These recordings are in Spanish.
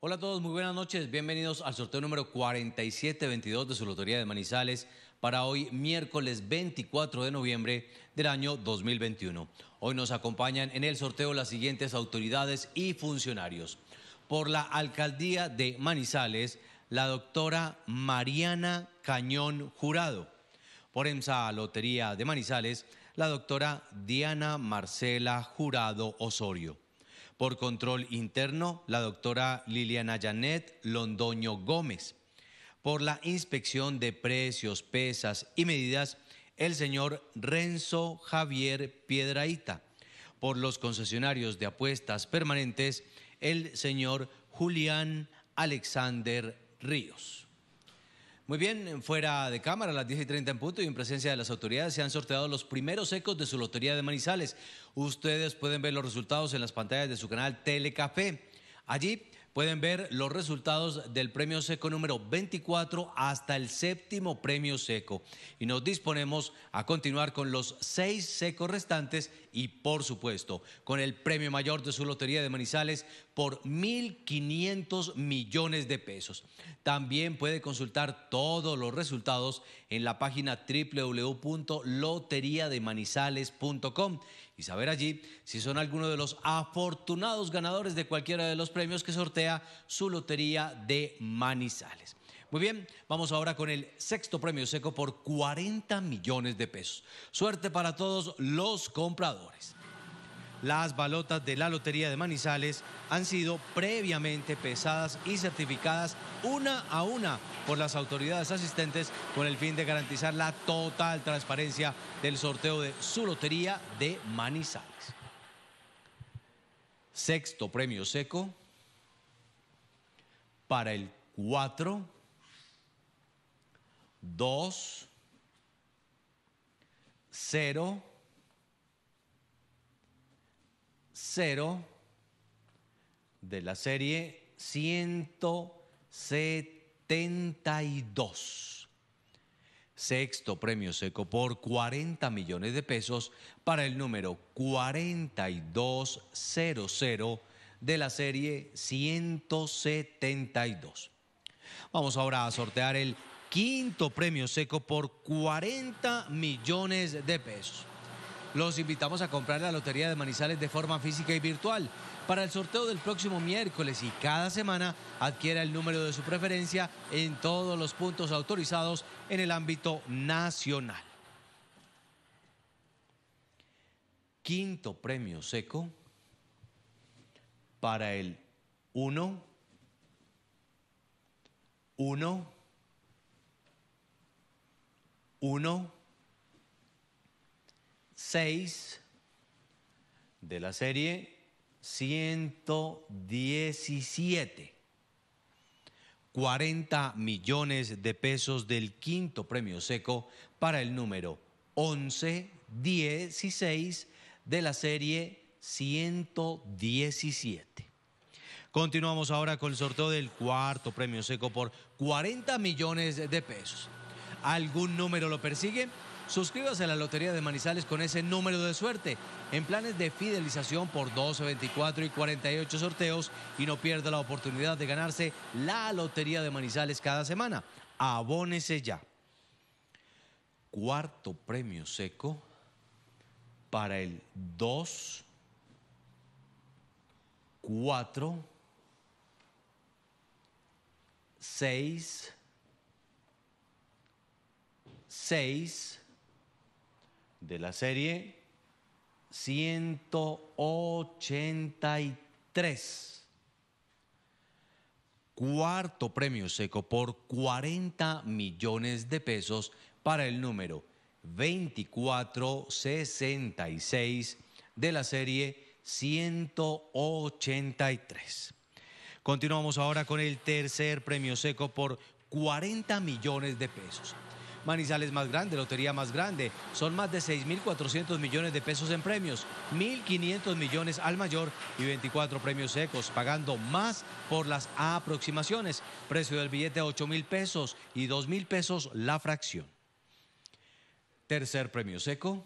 Hola a todos, muy buenas noches. Bienvenidos al sorteo número 4722 de su Lotería de Manizales para hoy, miércoles 24 de noviembre del año 2021. Hoy nos acompañan en el sorteo las siguientes autoridades y funcionarios. Por la Alcaldía de Manizales, la doctora Mariana Cañón Jurado. Por EMSA Lotería de Manizales, la doctora Diana Marcela Jurado Osorio por control interno, la doctora Liliana Janet Londoño Gómez. Por la inspección de precios, pesas y medidas, el señor Renzo Javier Piedraíta. Por los concesionarios de apuestas permanentes, el señor Julián Alexander Ríos. Muy bien, fuera de cámara a las 10 y 30 en punto y en presencia de las autoridades se han sorteado los primeros ecos de su lotería de Manizales. Ustedes pueden ver los resultados en las pantallas de su canal Telecafé. Allí pueden ver los resultados del premio seco número 24 hasta el séptimo premio seco. Y nos disponemos a continuar con los seis secos restantes y, por supuesto, con el premio mayor de su lotería de Manizales por 1.500 millones de pesos. También puede consultar todos los resultados en la página www.loteriademanizales.com y saber allí si son alguno de los afortunados ganadores de cualquiera de los premios que sortea su lotería de Manizales. Muy bien, vamos ahora con el sexto premio seco por 40 millones de pesos. Suerte para todos los compradores. Las balotas de la Lotería de Manizales han sido previamente pesadas y certificadas una a una por las autoridades asistentes con el fin de garantizar la total transparencia del sorteo de su Lotería de Manizales. Sexto premio seco para el 4, 2, 0. de la serie 172. Sexto premio seco por 40 millones de pesos para el número 4200 de la serie 172. Vamos ahora a sortear el quinto premio seco por 40 millones de pesos los invitamos a comprar la Lotería de Manizales de forma física y virtual. Para el sorteo del próximo miércoles y cada semana, adquiera el número de su preferencia en todos los puntos autorizados en el ámbito nacional. Quinto premio seco para el 1, 1, 1. 6 de la serie 117. 40 millones de pesos del quinto premio seco para el número 1116 de la serie 117. Continuamos ahora con el sorteo del cuarto premio seco por 40 millones de pesos. ¿Algún número lo persigue? Suscríbase a la Lotería de Manizales con ese número de suerte en planes de fidelización por 12, 24 y 48 sorteos y no pierda la oportunidad de ganarse la Lotería de Manizales cada semana. Abónese ya. Cuarto premio seco para el 2, 4, 6, 6 de la serie 183. Cuarto premio seco por 40 millones de pesos para el número 2466 de la serie 183. Continuamos ahora con el tercer premio seco por 40 millones de pesos. Manizales más grande, Lotería más grande. Son más de 6.400 millones de pesos en premios, 1.500 millones al mayor y 24 premios secos, pagando más por las aproximaciones. Precio del billete 8.000 pesos y 2.000 pesos la fracción. Tercer premio seco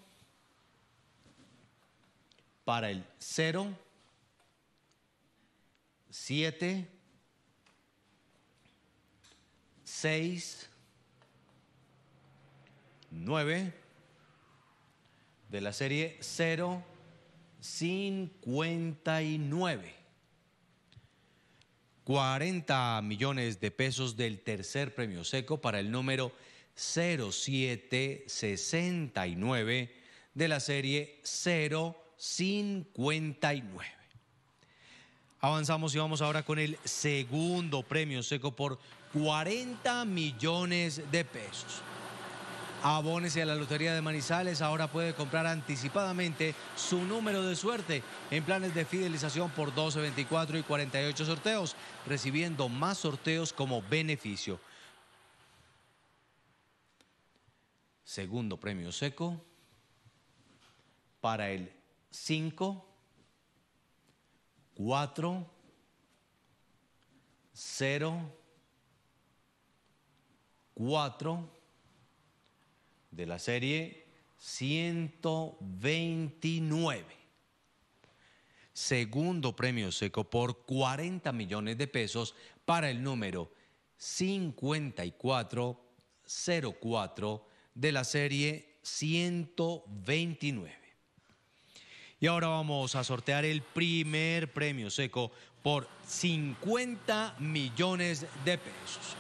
para el 0, 7, 6, 9 de la serie 059. 40 millones de pesos del tercer premio seco para el número 0769 de la serie 059. Avanzamos y vamos ahora con el segundo premio seco por 40 millones de pesos. Abónese a la Lotería de Manizales, ahora puede comprar anticipadamente su número de suerte en planes de fidelización por 12, 24 y 48 sorteos, recibiendo más sorteos como beneficio. Segundo premio seco para el 5, 4, 0, 4 de la serie 129. Segundo premio seco por 40 millones de pesos para el número 5404 de la serie 129. Y ahora vamos a sortear el primer premio seco por 50 millones de pesos.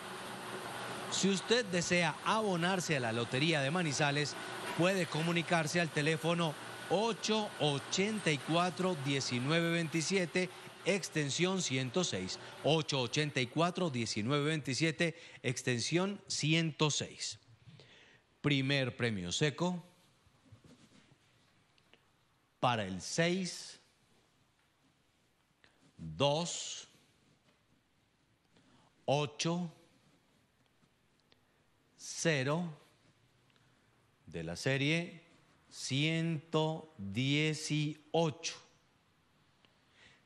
Si usted desea abonarse a la Lotería de Manizales, puede comunicarse al teléfono 884-1927, extensión 106. 884-1927, extensión 106. Primer premio seco para el 6, 2, 8, cero de la serie 118.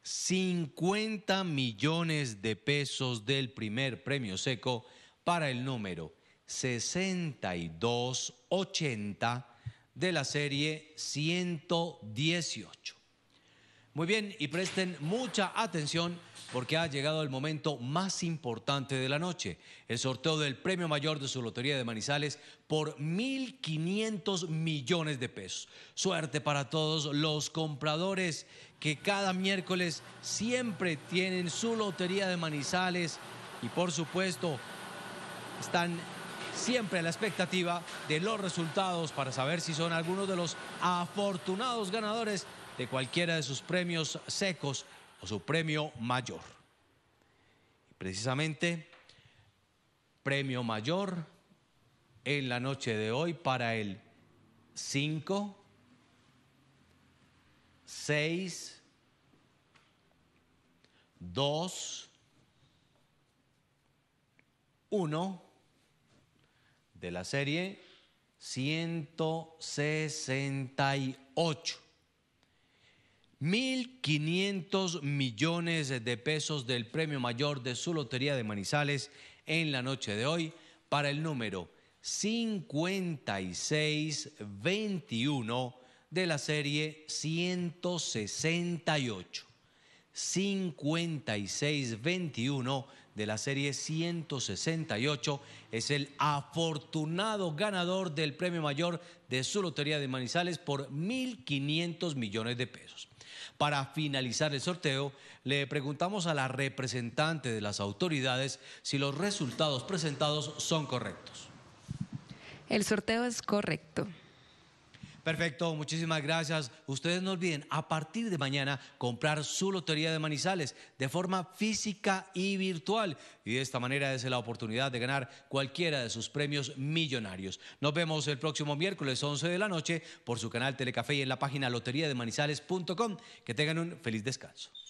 50 millones de pesos del primer premio seco para el número 6280 de la serie 118. Muy bien, y presten mucha atención porque ha llegado el momento más importante de la noche, el sorteo del premio mayor de su lotería de Manizales por 1.500 millones de pesos. Suerte para todos los compradores que cada miércoles siempre tienen su lotería de Manizales y por supuesto están siempre a la expectativa de los resultados para saber si son algunos de los afortunados ganadores de cualquiera de sus premios secos o su premio mayor. Y precisamente, premio mayor en la noche de hoy para el 5, 6, 2, 1 de la serie 168. 1.500 millones de pesos del premio mayor de su lotería de Manizales en la noche de hoy para el número 5621 de la serie 168. 5621 de la serie 168 es el afortunado ganador del premio mayor de su lotería de Manizales por 1.500 millones de pesos. Para finalizar el sorteo, le preguntamos a la representante de las autoridades si los resultados presentados son correctos. El sorteo es correcto. Perfecto, muchísimas gracias. Ustedes no olviden a partir de mañana comprar su lotería de Manizales de forma física y virtual. Y de esta manera es la oportunidad de ganar cualquiera de sus premios millonarios. Nos vemos el próximo miércoles 11 de la noche por su canal Telecafé y en la página loteriademanizales.com. Que tengan un feliz descanso.